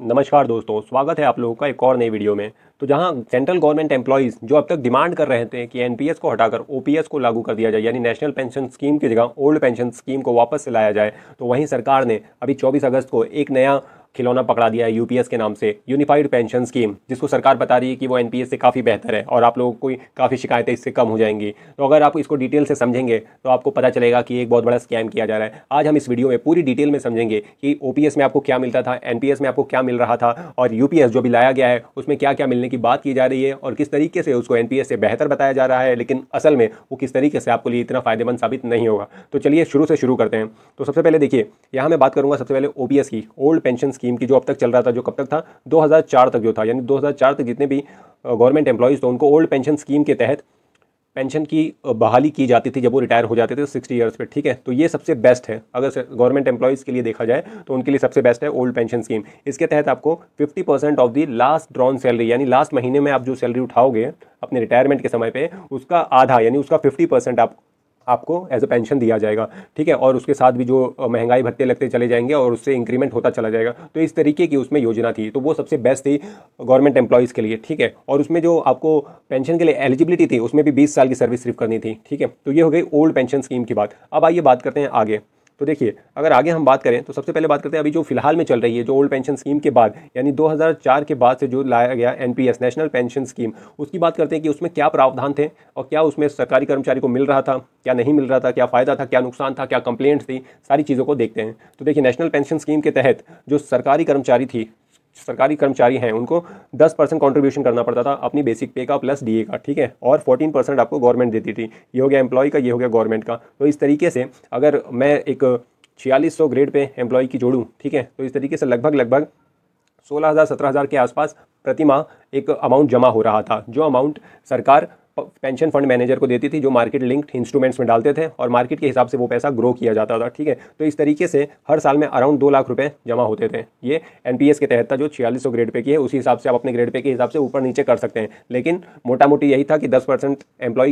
नमस्कार दोस्तों स्वागत है आप लोगों का एक और नई वीडियो में तो जहां सेंट्रल गवर्नमेंट एम्प्लॉयज़ जो अब तक डिमांड कर रहे थे कि एनपीएस को हटाकर ओपीएस को लागू कर दिया जाए यानी नेशनल पेंशन स्कीम की जगह ओल्ड पेंशन स्कीम को वापस से लाया जाए तो वहीं सरकार ने अभी 24 अगस्त को एक नया खिलौना पकड़ा दिया है यूपीएस के नाम से यूनिफाइड पेंशन स्कीम जिसको सरकार बता रही है कि वो एनपीएस से काफ़ी बेहतर है और आप लोगों को काफ़ी शिकायतें इससे कम हो जाएंगी तो अगर आप इसको डिटेल से समझेंगे तो आपको पता चलेगा कि एक बहुत बड़ा स्कैम किया जा रहा है आज हम इस वीडियो में पूरी डिटेल में समझेंगे कि ओ में आपको क्या मिलता था एन में आपको क्या मिल रहा था और यू जो भी लाया गया है उसमें क्या क्या मिलने की बात की जा रही है और किस तरीके से उसको एन से बेहतर बताया जा रहा है लेकिन असल में वो किस तरीके से आपको लिए इतना फ़ायदेमंद साबित नहीं होगा तो चलिए शुरू से शुरू करते हैं तो सबसे पहले देखिए यहाँ मैं बात करूँगा सबसे पहले ओ की ओल्ड पेंशन स्कीम की जो अब तक चल रहा था जो कब तक था 2004 तक जो था यानी 2004 तक जितने भी गवर्नमेंट एम्प्लॉयज़ थे उनको ओल्ड पेंशन स्कीम के तहत पेंशन की बहाली की जाती थी जब वो रिटायर हो जाते थे सिक्सटी ईयर्स पे ठीक है तो ये सबसे बेस्ट है अगर गवर्नमेंट एम्प्लॉयज़ के लिए देखा जाए तो उनके लिए सबसे बेस्ट है ओल्ड पेंशन स्कीम इसके तहत आपको 50 percent of the last drawn salary यानी लास्ट महीने में आप जो सैलरी उठाओगे अपने रिटायरमेंट के समय पर उसका आधा यानी उसका फिफ्टी परसेंट आप आपको एज अ पेंशन दिया जाएगा ठीक है और उसके साथ भी जो महंगाई भत्ते लगते चले जाएंगे और उससे इंक्रीमेंट होता चला जाएगा तो इस तरीके की उसमें योजना थी तो वो सबसे बेस्ट थी गवर्नमेंट एम्प्लॉयज़ के लिए ठीक है और उसमें जो आपको पेंशन के लिए एलिजिबिलिटी थी उसमें भी बीस साल की सर्विस सिर्फ करनी थी ठीक है तो ये हो गई ओल्ड पेंशन स्कीम की बात अब आइए बात करते हैं आगे तो देखिए अगर आगे हम बात करें तो सबसे पहले बात करते हैं अभी जो फिलहाल में चल रही है जो ओल्ड पेंशन स्कीम के बाद यानी 2004 के बाद से जो लाया गया एनपीएस नेशनल पेंशन स्कीम उसकी बात करते हैं कि उसमें क्या प्रावधान थे और क्या उसमें सरकारी कर्मचारी को मिल रहा था क्या नहीं मिल रहा था क्या फ़ायदा था क्या नुकसान था क्या कंप्लेंट थी सारी चीज़ों को देखते हैं तो देखिए नेशनल पेंशन स्कीम के तहत जो सरकारी कर्मचारी थी सरकारी कर्मचारी हैं उनको 10 परसेंट कॉन्ट्रीब्यूशन करना पड़ता था अपनी बेसिक पे का प्लस डीए का ठीक है और 14 परसेंट आपको गवर्नमेंट देती थी ये हो गया एम्प्लॉय का ये हो गया गवर्नमेंट का तो इस तरीके से अगर मैं एक छियालीस सौ ग्रेड पे एम्प्लॉय की जोड़ूँ ठीक है तो इस तरीके से लगभग लगभग सोलह हज़ार सत्रह हज़ार के आसपास प्रतिमा एक अमाउंट जमा हो रहा था जो अमाउंट सरकार पेंशन फंड मैनेजर को देती थी जो मार्केट लिंक्ड इंस्ट्रूमेंट्स में डालते थे और मार्केट के हिसाब से वो पैसा ग्रो किया जाता था ठीक है तो इस तरीके से हर साल में अराउंड दो लाख रुपये जमा होते थे ये एन के तहत था जो छियालीस ग्रेड पे की है उसी हिसाब से आप अपने ग्रेड पे के हिसाब से ऊपर नीचे कर सकते हैं लेकिन मोटा मोटी यही था कि दस परसेंट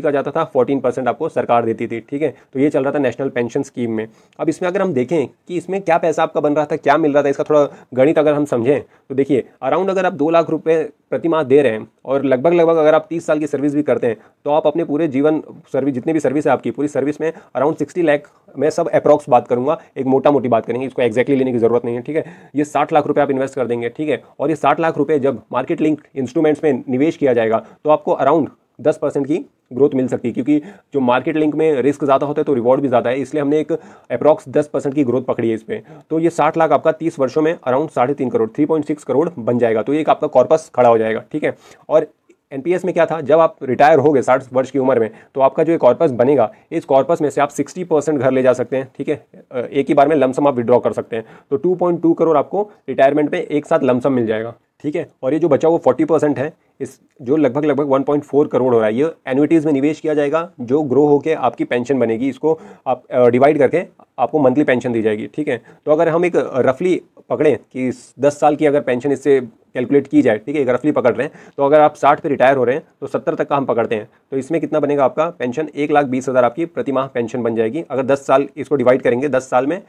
का जाता था फोर्टीन परसेंट आपको सरकार देती थी ठीक है तो ये चल रहा था नेशनल पेंशन स्कीम में अब इसमें अगर हम देखें कि इसमें क्या पैसा आपका बन रहा था क्या मिल रहा था इसका थोड़ा गणित अगर हम समझें तो देखिए अराउंड अगर आप दो लाख रुपये प्रतिमाह दे रहे हैं और लगभग लगभग अगर आप 30 साल की सर्विस भी करते हैं तो आप अपने पूरे जीवन सर्विस जितनी भी सर्विस है आपकी पूरी सर्विस में अराउंड 60 लाख मैं सब अप्रॉक्स बात करूंगा एक मोटा मोटी बात करेंगे इसको एक्जैक्टली लेने की जरूरत नहीं है ठीक है ये साठ लाख रुपये आप इन्वेस्ट कर देंगे ठीक है और ये साठ लाख रुपये जब मार्केट लिंक इंस्ट्रूमेंट्स में निवेश किया जाएगा तो आपको अराउंड दस परसेंट की ग्रोथ मिल सकती है क्योंकि जो मार्केट लिंक में रिस्क ज़्यादा होता है तो रिवॉर्ड भी ज़्यादा है इसलिए हमने एक अप्रॉक्स दस परसेंट की ग्रोथ पकड़ी है इस पर तो ये साठ लाख आपका तीस वर्षों में अराउंड साढ़े तीन crore three point six crore बन जाएगा तो ये एक आपका कॉर्पस खड़ा हो जाएगा ठीक है और एन में क्या था जब आप रिटायर हो गए साठ वर्ष की उम्र में तो आपका जो कॉर्पस बनेगा इस कॉर्पस में से आप सिक्सटी परसेंट घर ले जा सकते हैं ठीक है एक ही बार में लमसम आप विड्रॉ कर सकते हैं तो टू करोड़ आपको रिटायरमेंट में एक साथ लमसम मिल जाएगा ठीक है और ये जो बचा हुआ फोर्टी परसेंट है इस जो लगभग लगभग 1.4 करोड़ हो रहा है ये एनुटीज़ में निवेश किया जाएगा जो ग्रो होकर आपकी पेंशन बनेगी इसको आप डिवाइड करके आपको मंथली पेंशन दी जाएगी ठीक है तो अगर हम एक रफली पकड़ें कि दस साल की अगर पेंशन इससे कैलकुलेट की जाए ठीक है एक रफली पकड़ रहे हैं तो अगर आप साठ पे रिटायर हो रहे हैं तो सत्तर तक का हम पकड़ते हैं तो इसमें कितना बनेगा आपका पेंशन एक लाख बीस हज़ार आपकी प्रति माह पेंशन बन जाएगी अगर दस साल इसको डिवाइड करेंगे दस साल में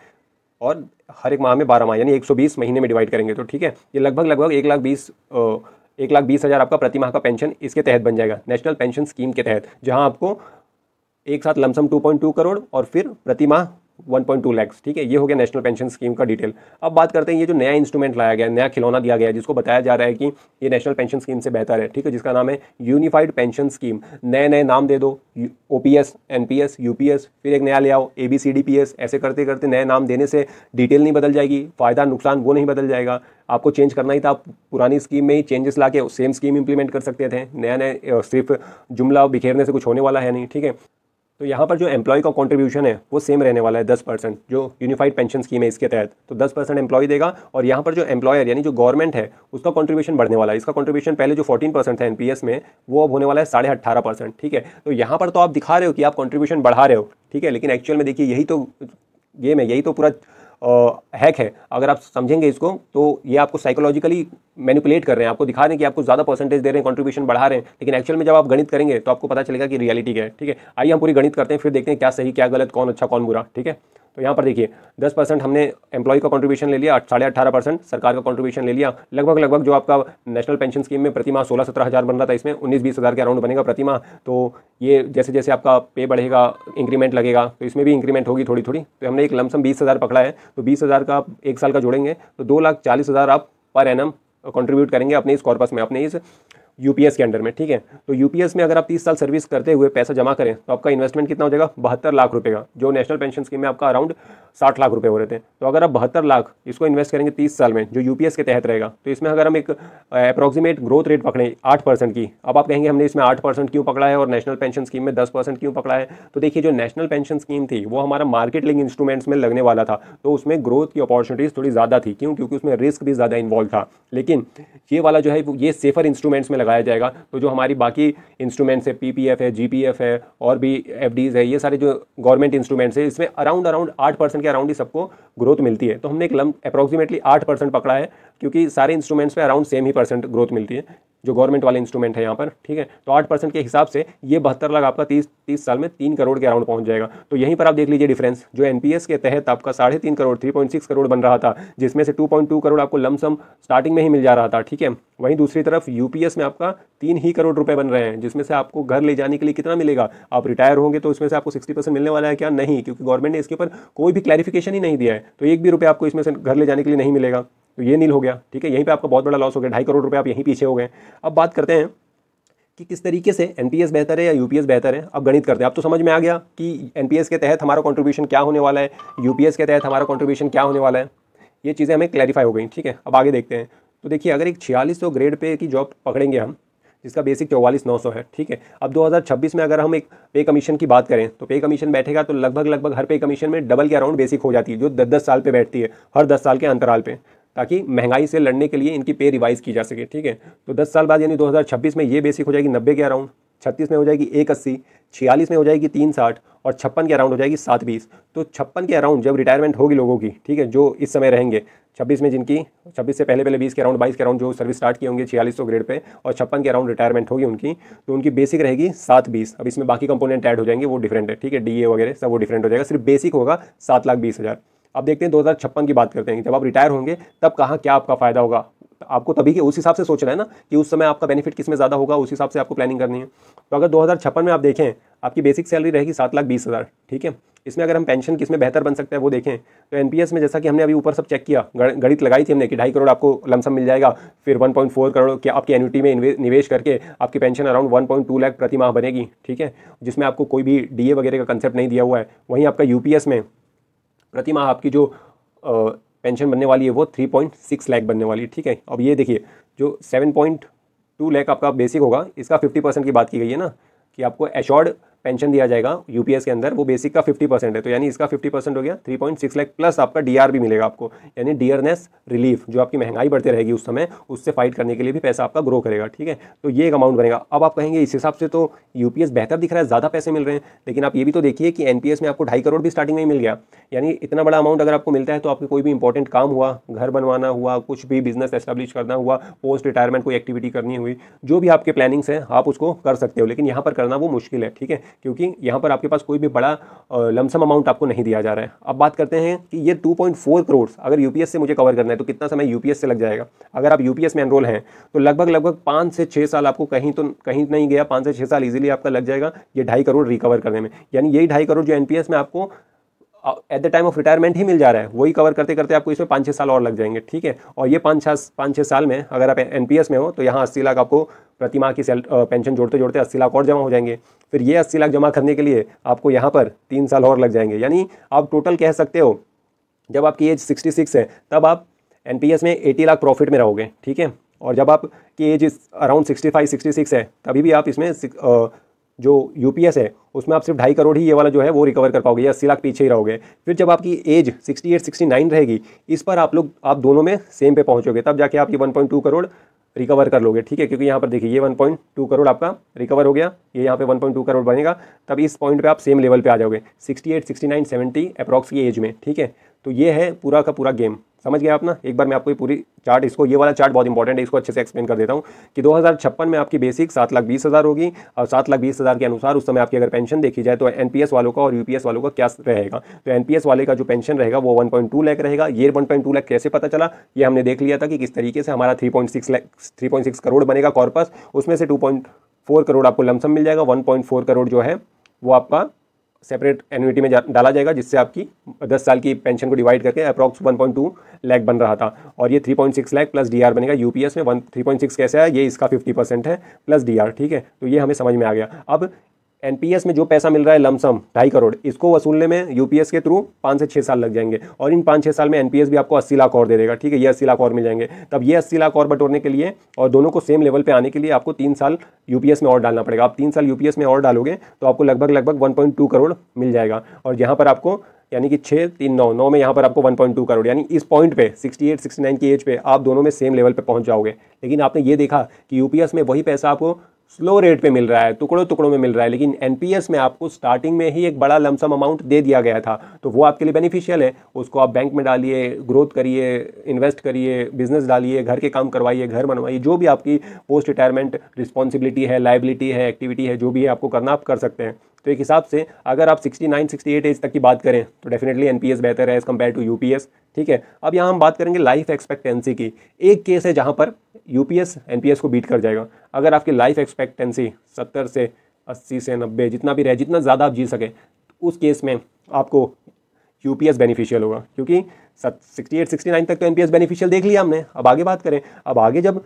और हर एक माह में बारह माह यानी 120 महीने में डिवाइड करेंगे तो ठीक है ये लगभग लगभग एक लाख बीस एक लाख बीस हज़ार आपका प्रति माह का पेंशन इसके तहत बन जाएगा नेशनल पेंशन स्कीम के तहत जहाँ आपको एक साथ लमसम 2.2 करोड़ और फिर प्रति माह 1.2 लैक्स ठीक है ये हो गया नेशनल पेंशन स्कीम का डिटेल अब बात करते हैं ये जो नया इंस्ट्रूमेंट लाया गया नया खिलौना दिया गया जिसको बताया जा रहा है कि ये नेशनल पेंशन स्कीम से बेहतर है ठीक है जिसका नाम है यूनिफाइड पेंशन स्कीम नए नए नाम दे दो O P S N P S U P S फिर एक नया ले आओ A B C D P S ऐसे करते करते नए नाम देने से डिटेल नहीं बदल जाएगी फ़ायदा नुकसान वो नहीं बदल जाएगा आपको चेंज करना ही था आप पुरानी स्कीम में ही चेंजेस ला के सेम स्कीम इंप्लीमेंट कर सकते थे नया नया सिर्फ जुमला बिखेरने से कुछ होने वाला है नहीं ठीक है तो यहाँ पर जो एम्प्लॉय का कॉन्ट्रीब्यूशन है वो सेम रहने वाला है दस परसेंट जो यूनिफाइड पेंशन स्कीम है इसके तहत तो दस परसेंट एम्प्लॉय देगा और यहाँ पर जो एम्प्लॉयर यानी जो गवर्नमेंट है उसका कॉन्ट्रीब्यूशन बढ़ने वाला है इसका कॉन्ट्रीब्यूशन पहले जो फोर्टीन परसेंट था एनपीएस में वो अब होने वाला है साढ़े अट्ठारह परसेंट ठीक है तो यहाँ पर तो आप दिखा रहे हो कि आप कॉन्ट्रीब्यूशन बढ़ा रहे हो ठीक है लेकिन एक्चुअल में देखिए यही तो गेम है यही तो पूरा हैक है अगर आप समझेंगे इसको तो ये आपको साइकोलॉजिकली मैनिपुलेट कर रहे हैं आपको दिखा रहे हैं कि आपको ज़्यादा परसेंटेज दे रहे हैं कंट्रीब्यूशन बढ़ा रहे हैं लेकिन एक्चुअल में जब आप गणित करेंगे तो आपको पता चलेगा कि रियलिटी क्या है ठीक है आइए हम पूरी गणित करते हैं फिर देखते हैं क्या सही क्या गलत कौन अच्छा कौन बुरा ठीक है तो यहाँ पर देखिए दस परसेंट हमने एम्प्लॉय का कॉन्ट्रीब्यूशन ले लिया साढ़े अठारह परसेंट सरकार का कॉन्ट्रीब्यूशन ले लिया लगभग लगभग जो आपका नेशनल पेंशन स्कीम में प्रतिमा सोलह सत्रह हज़ार बन रहा था इसमें उन्नीस बीस हज़ार के अराउंड बनेगा प्रतिमा तो ये जैसे जैसे आपका पे बढ़ेगा इंक्रीमेंट लगेगा तो इसमें भी इंक्रीमेंट होगी थोड़ी थोड़ी तो हमने एक लमसम बीस हज़ार पकड़ा है तो बीस हज़ार का आप एक साल का जोड़ेंगे तो दो लाख चालीस हज़ार आप पर एम कंट्रीब्यूट करेंगे अपने इस कॉर्पस में अपने इस यूपीएस के अंडर में ठीक है तो यूपीएस में अगर आप तीस साल सर्विस करते हुए पैसा जमा करें तो आपका इन्वेस्टमेंट कितना हो जाएगा बहत्तर लाख रुपये का जो नेशनल पेंशन स्कीम में आपका अराउंड साठ लाख रुपये हो रहे थे तो अगर आप बहत्तर लाख इसको इन्वेस्ट करेंगे तीस साल में जो यूपीएस के तहत रहेगा तो इसमें अगर हम एक अप्रॉक्सीमेट ग्रोथ रेट पकड़ें आठ परसेंट की अब आप कहेंगे हमने इसमें आठ परसेंट क्यों पकड़ा है और नेशनल पेंशन स्कीम में दस परसेंट क्यों पकड़ा है तो देखिए जो नेशनल पेंशन स्कीम थी वो हमारा मार्केट लिंग इंस्ट्रूमेंट्स में लगने वाला था तो उसमें ग्रोथ की अपॉर्चुनिटीज़ थोड़ी ज़्यादा थी क्यों क्योंकि उसमें रिस्क भी ज़्यादा इन्वॉल्व था लेकिन ये वाला जो है ये सेफर इंस्ट्रूमेंट्स में लगा लगाया जाएगा तो जो हमारी बाकी इंस्ट्रूमेंट्स है पीपीएफ है जीपीएफ है और भी एफ है ये सारे जो गवर्नमेंट इंस्ट्रूमेंट्स है इसमें अराउंड अराउंड आठ परसेंट के अराउंड ही सबको ग्रोथ मिलती है तो हमने एक लंब अप्रॉक्सीमेटली आठ परसेंट पकड़ा है क्योंकि सारे इंस्ट्रूमेंट्स में अराउंड सेम ही परसेंट ग्रोथ मिलती है जो गवर्नमेंट वाले इंस्ट्रूमेंट है यहाँ पर ठीक है तो आठ परसेंट के हिसाब से ये बहत्तर लाख आपका तीस तीस साल में तीन करोड़ के अराउंड पहुँच जाएगा तो यहीं पर आप देख लीजिए डिफरेंस जो एनपीएस के तहत आपका साढ़े तीन crore three point six crore बन रहा था जिसमें से टू पॉइंट टू करोड़ आपको लमसम स्टार्टिंग में ही मिल जा रहा था ठीक है वहीं दूसरी तरफ यूपीएस में आपका तीन ही करोड़ रुपए बन रहे हैं जिसमें से आपको घर ले जाने के लिए कितना मिलेगा आप रिटायर होंगे तो इसमें से आपको सिक्सटी परसेंट मिलने वाला है क्या नहीं क्योंकि गवर्नमेंट ने इसके ऊपर कोई भी क्लैरिफिकेशन ही नहीं दिया है तो एक भी रुपये आपको इसमें से घर ले जाने के लिए नहीं मिलेगा तो ये नील हो गया ठीक है यहीं पर आपका बहुत बड़ा लॉस हो गया ढाई करोड़ रुपये आप यहीं पीछे हो गए अब बात करते हैं कि किस तरीके से एन बेहतर है या यू बेहतर है अब गणित करते हैं अब तो समझ में आ गया कि एन के तहत हमारा कॉन्ट्रीब्यूशन क्या होने वाला है यू के तहत हमारा कॉन्ट्रीब्यूशन क्या होने वाला है ये चीज़ें हमें क्लैरिफाई हो गई ठीक है अब आगे देखते हैं तो देखिए अगर एक छियालीस सौ ग्रेड पे की जॉब पकड़ेंगे हम जिसका बेसिक चौवालीस नौ सौ है ठीक है अब 2026 में अगर हम एक पे कमीशन की बात करें तो पे कमीशन बैठेगा तो लगभग लगभग हर पे कमीशन में डबल के अराउंड बेसिक हो जाती है जो दस दस साल पर बैठती है हर दस साल के अंतराल पर ताकि महंगाई से लड़ने के लिए इनकी पे रिवाइज़ की जा सके ठीक है तो दस साल बाद यानी दो में ये बेसिक हो जाएगी नब्बे के अराउंड छत्तीस में हो जाएगी एक अस्सी छियालीस में हो जाएगी तीन साठ और छप्पन के अराउंड हो जाएगी सात बीस तो छप्पन के अराउंड जब रिटायरमेंट होगी लोगों की ठीक है जो इस समय रहेंगे छब्बीस में जिनकी छब्बीस से पहले पहले बीस के अराउंड बाईस के अराउंड जो सर्विस स्टार्ट किए होंगे छियालीस सौ ग्रेड पे और छप्पन के अराउंड रिटायरमेंट होगी उनकी तो उनकी बेसिक रहेगी सात बीस अब इसमें बाकी कंपोनेंट ऐड हो जाएंगे वो डिफरेंट है ठीक है डी वगैरह सब वो डिफरेंट हो जाएगा सिर्फ बेसिक होगा सात लाख बीस हज़ार अब देखते हैं दो हज़ार छप्पन की बात करते हैं जब आप रिटायर होंगे तब कहाँ क्या आपका फ़ायदा होगा आपको तभी के उस हिसाब से सोच रहे है ना कि उस समय आपका बेनिफिट किस में ज़्यादा होगा उस हिसाब से आपको प्लानिंग करनी है तो अगर दो में आप देखें आपकी बेसिक सैलरी रहेगी सात लाख बीस हज़ार ठीक है इसमें अगर हम पेंशन किस में बेहतर बन सकता है वो देखें तो एन में जैसा कि हमने अभी ऊपर सब चेक किया गणित लगाई थी हमने कि ढाई करोड़ आपको लमसम मिल जाएगा फिर फोर करोड़ के आपकी एन्यूटी में निवेश करके आपकी पेंशन अराउंड टू लाख प्रति माह बनेगी ठीक है जिसमें आपको कोई भी डी वगैरह का कंसेप्ट नहीं दिया हुआ है वहीं आपका यू में प्रति माह आपकी जो पेंशन बनने वाली है वो थ्री पॉइंट सिक्स लैख बनने वाली है ठीक है अब ये देखिए जो सेवन पॉइंट टू लैख आपका बेसिक होगा इसका फिफ्टी परसेंट की बात की गई है ना कि आपको एश्योर्ड पेंशन दिया जाएगा यूपीएस के अंदर वो बेसिक का 50 परसेंट है तो यानी इसका 50 परसेंट हो गया 3.6 लाख प्लस आपका डीआर भी मिलेगा आपको यानी डियरनेस रिलीफ जो आपकी महंगाई बढ़ती रहेगी उस समय उससे फाइट करने के लिए भी पैसा आपका ग्रो करेगा ठीक है तो ये एक अमाउंट बनेगा अब आप कहेंगे इस हिसाब से तो यूपीएस बेहतर दिख रहा है ज़्यादा पैसे मिल रहे हैं लेकिन आप ये भी तो देखिए कि एनपीएस में आपको ढाई करोड़ भी स्टार्टिंग में मिल गया यानी इतना बड़ा अमाउंट अगर आपको मिलता है तो आपके कोई भी इंपॉर्टेंट काम हुआ घर बनवाना हुआ कुछ भी बिजनेस एस्टेब्लिश करना हुआ पोस्ट रिटायरमेंट कोई एक्टिविटी करनी हुई जो भी आपके प्लानिंग्स हैं आप उसको कर सकते हो लेकिन यहाँ पर करना वो मुश्किल है ठीक है क्योंकि यहाँ पर आपके पास कोई भी बड़ा लमसम अमाउंट आपको नहीं दिया जा रहा है अब बात करते हैं कि ये 2.4 करोड़ अगर यूपीएस से मुझे कवर करना है तो कितना समय यूपीएस से लग जाएगा अगर आप यूपीएस में एनरोल हैं तो लगभग लगभग पाँच से छः साल आपको कहीं तो कहीं नहीं गया पाँच से छः साल ईजिली आपका लग जाएगा ये ढाई करोड़ रिकवर करने में यानी यही ढाई करोड़ जो एन में आपको at the time of retirement ही मिल जा रहा है वही कवर करते करते आपको इसमें पाँच छः साल और लग जाएंगे ठीक है और ये पाँच छः पाँच छः साल में अगर आप एन में हो तो यहाँ अस्सी लाख आपको प्रति माह की सेल पेंशन जोड़ते जोड़ते अस्सी लाख और जमा हो जाएंगे फिर ये अस्सी लाख जमा करने के लिए आपको यहाँ पर तीन साल और लग जाएंगे यानी आप टोटल कह सकते हो जब आपकी एज सिक्सटी सिक्स है तब आप एन में एटी लाख प्रॉफिट में रहोगे ठीक है और जब आपकी age around sixty five sixty six है तभी भी आप इसमें जो यूपीएस है उसमें आप सिर्फ ढाई करोड़ ही ये वाला जो है वो रिकवर कर पाओगे या अस्सी लाख पीछे ही रहोगे फिर जब आपकी एज 68 69 रहेगी इस पर आप लोग आप दोनों में सेम पे पहुंचोगे तब जाके आप ये 1.2 करोड़ रिकवर कर लोगे ठीक है क्योंकि यहाँ पर देखिए ये 1.2 करोड़ आपका रिकवर हो गया ये यहाँ पे 1.2 करोड़ बनेगा तब इस पॉइंट पे आप सेम लेवल पे आ जाओगे 68, 69, 70 अप्रॉक्स की एज में ठीक है तो ये है पूरा का पूरा गेम समझ गया आप ना एक बार मैं आपको ये पूरी चार्ट इसको ये वाला चार्ट बहुत इंपॉर्टेंट है इसको अच्छे से एक्सप्लेन कर देता हूँ कि दो में आपकी बेसिक सात लाख बीस हज़ार होगी और सात लाख बीस हज़ार के अनुसार उस समय आपकी अगर पेंशन देखी जाए तो एनपीएस वालों का और यूपीएस वालों का क्या रहेगा तो एनपीएस वाले का जो पेंशन रहेगा वो वन पॉइंट टू लाख रहेगा ये वन पॉइंट टू लाख कैसे पता चला ये हमने देख लिया था कि किस तरीके से हमारा three point six three point six crore बनेगा कॉर्पस उसमें से टू पॉइंट फोर करोड़ आपको लमसम मिल जाएगा वन पॉइंट फोर करोड़ जो है वो आपका सेपरेट एनुटी में जा, डाला जाएगा जिससे आपकी 10 साल की पेंशन को डिवाइड करके अप्रॉक्स 1.2 लाख बन रहा था और ये 3.6 लाख प्लस डीआर बनेगा यूपीएस में वन 3.6 कैसे है ये इसका 50 परसेंट है प्लस डीआर ठीक है तो ये हमें समझ में आ गया अब एनपीएस में जो पैसा मिल रहा है लमसम ढाई करोड़ इसको वसूलने में यूपीएस के थ्रू पाँच से छः साल लग जाएंगे और इन पाँच छः साल में एनपीएस भी आपको अस्सी लाख और दे देगा ठीक है ये अस्सी लाख और मिल जाएंगे तब ये अस्सी लाख और बटोरने के लिए और दोनों को सेम लेवल पे आने के लिए आपको तीन साल यूपीएस में और डालना पड़ेगा आप तीन साल यूपीएस में और डालोगे तो आपको लगभग लगभग वन करोड़ मिल जाएगा और यहाँ पर आपको यानी कि छः तीन नौ नौ में यहाँ पर आपको 1.2 करोड़ यानी इस पॉइंट पे 68 69 की एज पे आप दोनों में सेम लेवल पे पहुँच जाओगे लेकिन आपने ये देखा कि यूपीएस में वही पैसा आपको स्लो रेट पे मिल रहा है टुकड़ों टुकड़ों में मिल रहा है लेकिन एनपीएस में आपको स्टार्टिंग में ही एक बड़ा लमसम अमाउंट दे दिया गया था तो वो आपके लिए बेनिफिशियल है उसको आप बैंक में डालिए ग्रोथ करिए इन्वेस्ट करिए बिजनेस डालिए घर के काम करवाइए घर बनवाइए जो भी आपकी पोस्ट रिटायरमेंट रिस्पॉन्सिबिलिटी है लाइबिलिटी है एक्टिविटी है जो भी है आपको करना आप कर सकते हैं तो एक हिसाब से अगर आप 69, 68 एज तक की बात करें तो डेफिनेटली एनपीएस बेहतर है एज़ कम्पेयर टू यूपीएस ठीक है अब यहाँ हम बात करेंगे लाइफ एक्सपेक्टेंसी की एक केस है जहाँ पर यू पी को बीट कर जाएगा अगर आपकी लाइफ एक्सपेक्टेंसी सत्तर से अस्सी से नब्बे जितना भी रहे जितना ज़्यादा आप जी सके तो उस केस में आपको यू पी एस बेनिफिशियल होगा क्योंकि सिक्सटी एट सिक्सटी नाइन तक तो एन पी एस बेनिफिशियल देख लिया हमने अब आगे बात करें अब आगे जब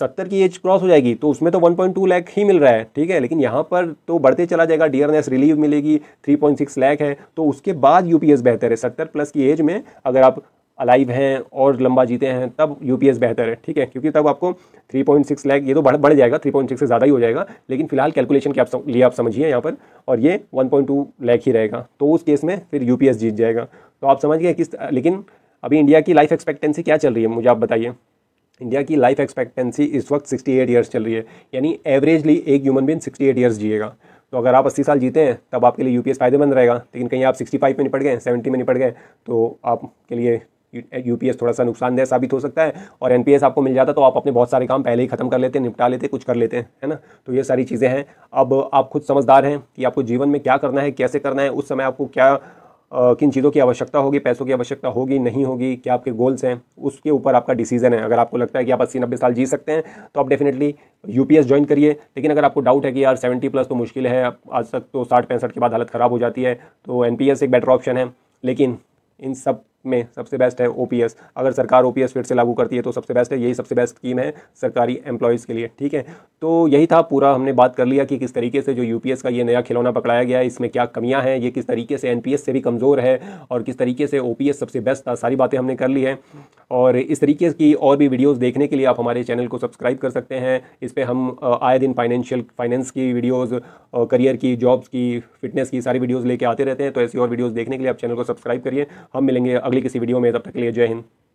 सत्तर की एज क्रॉस हो जाएगी तो उसमें तो वन पॉइंट टू लैख ही मिल रहा है ठीक है लेकिन यहाँ पर तो बढ़ते चला जाएगा डियरनेस रिलीव मिलेगी थ्री पॉइंट सिक्स लैख है तो उसके बाद यू पी एस बेहतर है सत्तर प्लस की एज में अगर आप अलाइव हैं और लंबा जीते हैं तब यू बेहतर है ठीक है क्योंकि तब आपको 3.6 लैक ये तो बढ़ बढ़ जाएगा 3.6 से ज़्यादा ही हो जाएगा लेकिन फिलहाल कैलकुलेशन के आप लिए आप समझिए यहाँ पर और ये 1.2 लैक ही रहेगा तो उस केस में फिर यू जीत जाएगा तो आप समझ गए किस लेकिन अभी इंडिया की लाइफ एक्सपेक्टेंसी क्या चल रही है मुझे आप बताइए इंडिया की लाइफ एक्सपेक्टेंसी इस वक्त सिक्सटी ईयर्स चल रही है यानी एवरेजली एक ह्यूमन बीन एट ईयर्स जिएगा तो अगर आप 80 साल जीते हैं तब आपके लिए यूपीएस फायदेमंद रहेगा लेकिन कहीं आप 65 में निपट गए 70 में निपट गए तो आपके लिए यूपीएस थोड़ा सा नुकसानदेह साबित हो सकता है और एनपीएस आपको मिल जाता तो आप अपने बहुत सारे काम पहले ही खत्म कर लेते निपटा लेते कुछ कर लेते हैं है ना तो ये सारी चीज़ें हैं अब आप खुद समझदार हैं कि आपको जीवन में क्या करना है कैसे करना है उस समय आपको क्या आ, किन चीज़ों की आवश्यकता होगी पैसों की आवश्यकता होगी नहीं होगी क्या आपके गोल्स हैं उसके ऊपर आपका डिसीजन है अगर आपको लगता है कि आप अस्सी नब्बे साल जी सकते हैं तो आप डेफिनेटली यूपीएस ज्वाइन करिए लेकिन अगर आपको डाउट है कि यार सेवेंटी प्लस तो मुश्किल है आज तक तो साठ पैंसठ के बाद हालत ख़राब हो जाती है तो एन एक बेटर ऑप्शन है लेकिन इन सब में सबसे बेस्ट है ओ अगर सरकार ओ फिर से लागू करती है तो सबसे बेस्ट है यही सबसे बेस्ट स्कीम है सरकारी एम्प्लॉयज़ के लिए ठीक है तो यही था पूरा हमने बात कर लिया कि किस तरीके से जो यू का ये नया खिलौना पकड़ाया गया है इसमें क्या कमियां हैं ये किस तरीके से एन से भी कमज़ोर है और किस तरीके से ओ सबसे बेस्ट था सारी बातें हमने कर ली है और इस तरीके की और भी वीडियोज़ देखने के लिए आप हमारे चैनल को सब्सक्राइब कर सकते हैं इस पर हम आए दिन फाइनेंशियल फाइनेंस की वीडियोज़ करियर की जॉब्स की फिटनेस की सारी वीडियोज़ लेके आते रहते हैं तो ऐसी और वीडियोज़ देखने के लिए आप चैनल को सब्सक्राइब करिए हम मिलेंगे अगली किसी वीडियो में तब तक के लिए जय हिंद